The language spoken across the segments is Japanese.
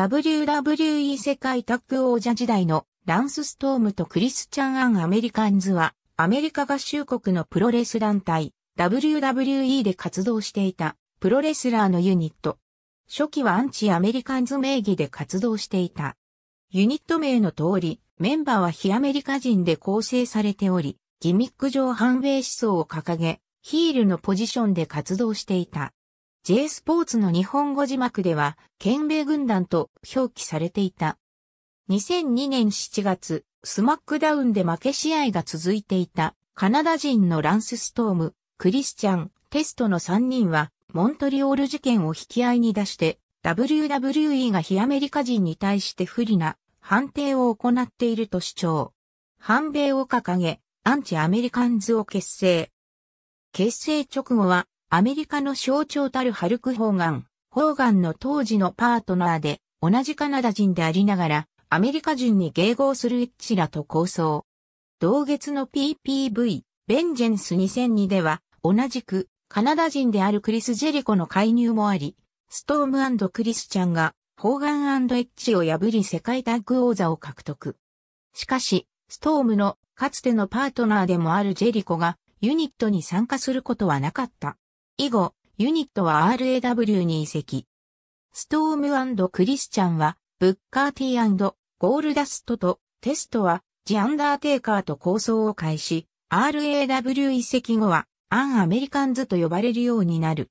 WWE 世界タッグ王者時代のランスストームとクリスチャン・アン・アメリカンズは、アメリカ合衆国のプロレス団体、WWE で活動していた、プロレスラーのユニット。初期はアンチ・アメリカンズ名義で活動していた。ユニット名の通り、メンバーは非アメリカ人で構成されており、ギミック上反米思想を掲げ、ヒールのポジションで活動していた。J スポーツの日本語字幕では、県米軍団と表記されていた。2002年7月、スマックダウンで負け試合が続いていた、カナダ人のランス・ストーム、クリスチャン、テストの3人は、モントリオール事件を引き合いに出して、WWE が非アメリカ人に対して不利な判定を行っていると主張。反米を掲げ、アンチアメリカンズを結成。結成直後はアメリカの象徴たるハルク・ホーガン。ホーガンの当時のパートナーで、同じカナダ人でありながら、アメリカ人に迎合するッジらと構想。同月の PPV、ベンジェンス2002では、同じく、カナダ人であるクリス・ジェリコの介入もあり、ストームクリスチャンが、ホーガンエッジを破り世界タッグ王座を獲得。しかし、ストームのかつてのパートナーでもあるジェリコがユニットに参加することはなかった。以後、ユニットは RAW に移籍。ストームクリスチャンは、ブッカーティ＆ゴールダストと、テストは、ジ・アンダーテイカーと構想を開始、RAW 移籍後は、アン・アメリカンズと呼ばれるようになる。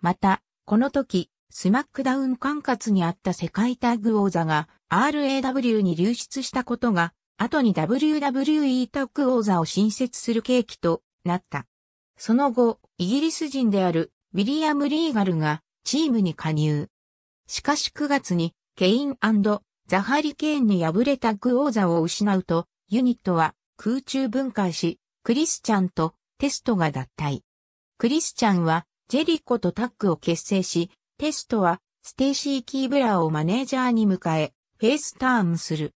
また、この時、スマックダウン管轄にあった世界タッグ王座が RAW に流出したことが、後に WWE タッグ王座を新設する契機となった。その後、イギリス人であるウィリアム・リーガルがチームに加入。しかし9月にケインザハリケーンに敗れたグオーザを失うと、ユニットは空中分解し、クリスチャンとテストが脱退。クリスチャンはジェリコとタッグを結成し、テストはステイシー・キーブラーをマネージャーに迎え、フェイスターンする。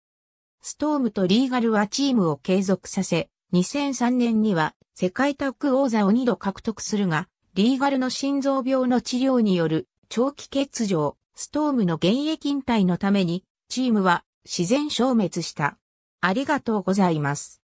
ストームとリーガルはチームを継続させ、2003年には世界タッグ王座を2度獲得するが、リーガルの心臓病の治療による長期欠場、ストームの現役引退のために、チームは自然消滅した。ありがとうございます。